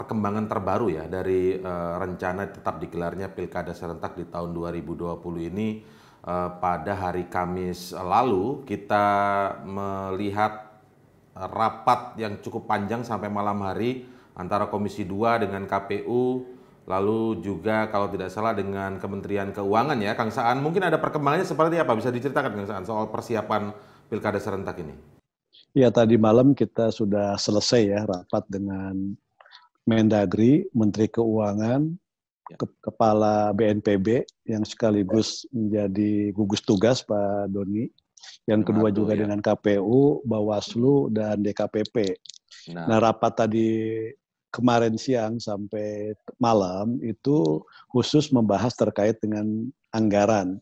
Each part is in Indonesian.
perkembangan terbaru ya dari uh, rencana tetap digelarnya pilkada serentak di tahun 2020 ini uh, pada hari Kamis lalu kita melihat rapat yang cukup panjang sampai malam hari antara Komisi 2 dengan KPU lalu juga kalau tidak salah dengan Kementerian Keuangan ya Kang Saan mungkin ada perkembangannya seperti apa bisa diceritakan Kang Saan soal persiapan pilkada serentak ini. Ya tadi malam kita sudah selesai ya rapat dengan Mendagri, Menteri Keuangan, ya. Kepala BNPB yang sekaligus ya. menjadi gugus tugas Pak Doni. Yang kedua Aduh, juga ya. dengan KPU, Bawaslu, dan DKPP. Nah. nah, rapat tadi kemarin siang sampai malam itu khusus membahas terkait dengan anggaran.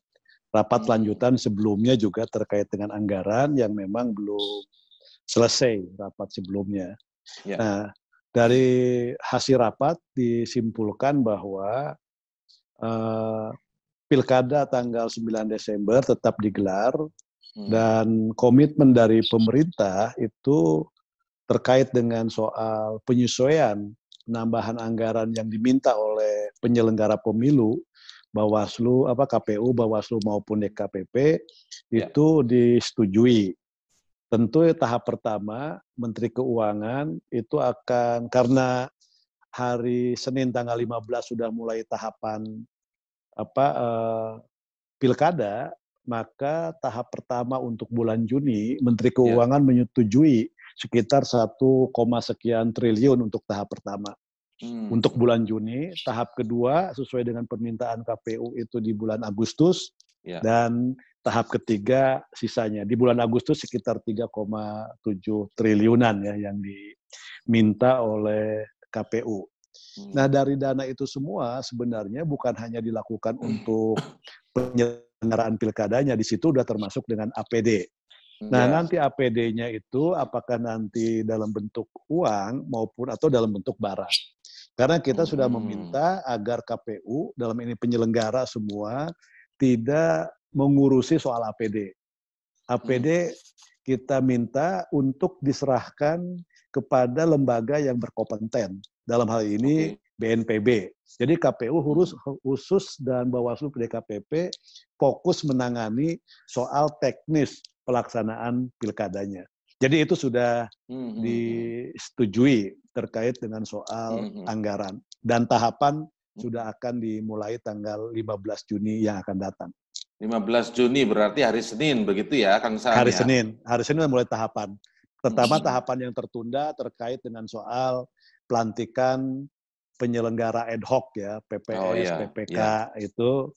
Rapat hmm. lanjutan sebelumnya juga terkait dengan anggaran yang memang belum selesai rapat sebelumnya. Ya. Nah, dari hasil rapat disimpulkan bahwa uh, pilkada tanggal 9 Desember tetap digelar hmm. dan komitmen dari pemerintah itu terkait dengan soal penyesuaian penambahan anggaran yang diminta oleh penyelenggara pemilu Bawaslu apa KPU Bawaslu maupun DKPP ya. itu disetujui Tentu tahap pertama Menteri Keuangan itu akan karena hari Senin tanggal 15 sudah mulai tahapan apa eh, pilkada, maka tahap pertama untuk bulan Juni Menteri ya. Keuangan ya. menyetujui sekitar 1, sekian triliun untuk tahap pertama. Hmm. Untuk bulan Juni, tahap kedua sesuai dengan permintaan KPU itu di bulan Agustus ya. dan tahap ketiga sisanya. Di bulan Agustus sekitar 3,7 triliunan ya yang diminta oleh KPU. Hmm. Nah dari dana itu semua sebenarnya bukan hanya dilakukan hmm. untuk penyelenggaraan pilkadanya, di situ sudah termasuk dengan APD. Nah, yes. nanti APD-nya itu apakah nanti dalam bentuk uang maupun atau dalam bentuk barang. Karena kita sudah hmm. meminta agar KPU dalam ini penyelenggara semua tidak mengurusi soal APD. APD hmm. kita minta untuk diserahkan kepada lembaga yang berkompeten. Dalam hal ini okay. BNPB. Jadi KPU khusus, khusus dan Bawaslu PDKPP fokus menangani soal teknis pelaksanaan pilkadanya. Jadi itu sudah hmm, hmm, disetujui terkait dengan soal anggaran dan tahapan sudah akan dimulai tanggal 15 Juni yang akan datang. 15 Juni berarti hari Senin begitu ya Kang Sa. Hari ya? Senin, hari Senin mulai tahapan. Pertama tahapan yang tertunda terkait dengan soal pelantikan penyelenggara ad hoc ya, PPS, oh, iya. PPK iya. itu.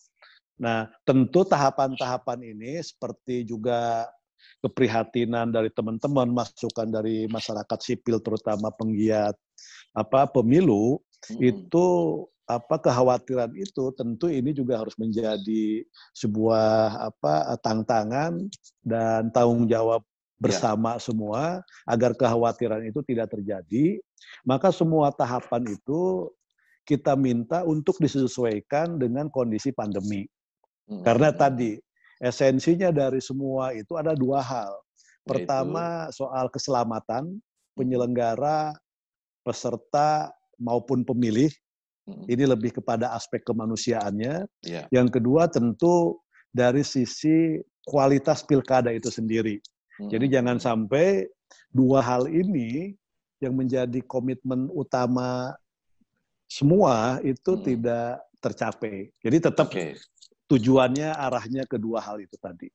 Nah, tentu tahapan-tahapan ini seperti juga keprihatinan dari teman-teman, masukan dari masyarakat sipil terutama penggiat apa pemilu hmm. itu apa kekhawatiran itu tentu ini juga harus menjadi sebuah apa eh, tantangan dan tanggung jawab ya. bersama ya. semua agar kekhawatiran itu tidak terjadi maka semua tahapan itu kita minta untuk disesuaikan dengan kondisi pandemi hmm. karena tadi esensinya dari semua itu ada dua hal pertama Yaitu. soal keselamatan penyelenggara peserta maupun pemilih ini lebih kepada aspek kemanusiaannya. Yeah. Yang kedua tentu dari sisi kualitas pilkada itu sendiri. Hmm. Jadi jangan sampai dua hal ini yang menjadi komitmen utama semua itu hmm. tidak tercapai. Jadi tetap okay. tujuannya arahnya kedua hal itu tadi.